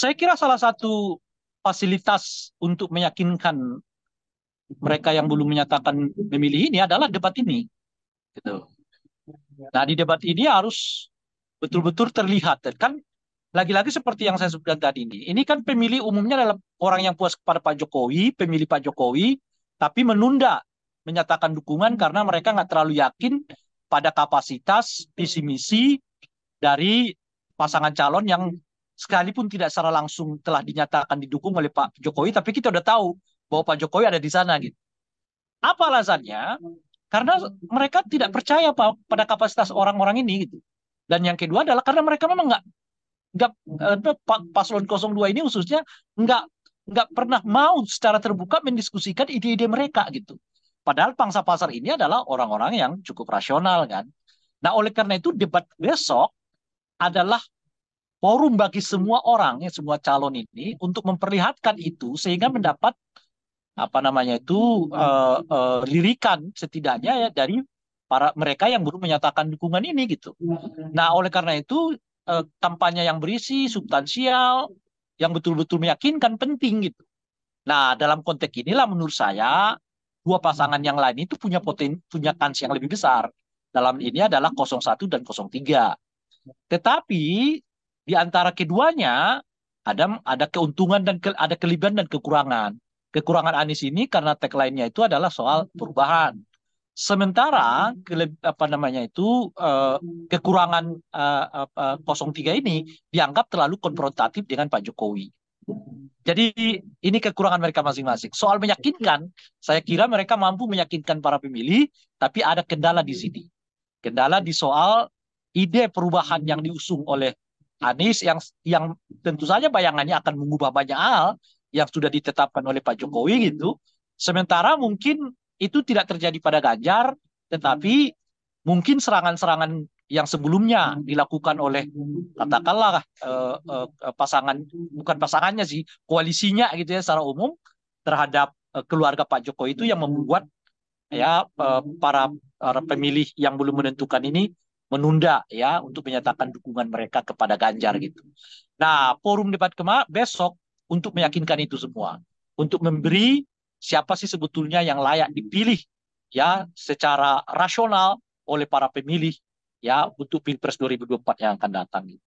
Saya kira salah satu fasilitas untuk meyakinkan mereka yang belum menyatakan memilih ini adalah debat ini. Gitu. Nah di debat ini harus betul-betul terlihat kan lagi-lagi seperti yang saya sebutkan tadi ini, ini kan pemilih umumnya adalah orang yang puas kepada Pak Jokowi, pemilih Pak Jokowi, tapi menunda menyatakan dukungan karena mereka nggak terlalu yakin pada kapasitas visi misi dari pasangan calon yang sekalipun tidak secara langsung telah dinyatakan didukung oleh Pak Jokowi, tapi kita udah tahu bahwa Pak Jokowi ada di sana gitu. Apa alasannya? Karena mereka tidak percaya Pak pada kapasitas orang-orang ini gitu. Dan yang kedua adalah karena mereka memang nggak nggak eh, paslon 02 ini khususnya nggak nggak pernah mau secara terbuka mendiskusikan ide-ide mereka gitu. Padahal pangsa pasar ini adalah orang-orang yang cukup rasional kan. Nah oleh karena itu debat besok adalah forum bagi semua orang ya semua calon ini untuk memperlihatkan itu sehingga mendapat apa namanya itu uh, uh, lirikan setidaknya ya dari para mereka yang baru menyatakan dukungan ini gitu. Nah oleh karena itu uh, kampanye yang berisi substansial yang betul-betul meyakinkan penting gitu. Nah dalam konteks inilah menurut saya dua pasangan yang lain itu punya poten punya kans yang lebih besar. Dalam ini adalah 01 dan 03. Tetapi di antara keduanya ada ada keuntungan dan ke, ada kelebihan dan kekurangan. Kekurangan Anies ini karena tagline-nya itu adalah soal hmm. perubahan. Sementara hmm. kele, apa namanya itu uh, kekurangan uh, uh, 03 ini dianggap terlalu konfrontatif dengan Pak Jokowi. Jadi ini kekurangan mereka masing-masing. Soal meyakinkan, saya kira mereka mampu meyakinkan para pemilih, tapi ada kendala di sini. Kendala di soal ide perubahan yang diusung oleh Anies yang yang tentu saja bayangannya akan mengubah banyak hal yang sudah ditetapkan oleh Pak Jokowi gitu. Sementara mungkin itu tidak terjadi pada Ganjar, tetapi mungkin serangan-serangan yang sebelumnya dilakukan oleh katakanlah eh, eh, pasangan bukan pasangannya sih koalisinya gitu ya secara umum terhadap eh, keluarga Pak Jokowi itu yang membuat ya eh, para, para pemilih yang belum menentukan ini menunda ya untuk menyatakan dukungan mereka kepada Ganjar hmm. gitu. Nah, forum debat kemarin besok untuk meyakinkan itu semua, untuk memberi siapa sih sebetulnya yang layak dipilih ya secara rasional oleh para pemilih ya untuk Pilpres 2024 yang akan datang. Gitu.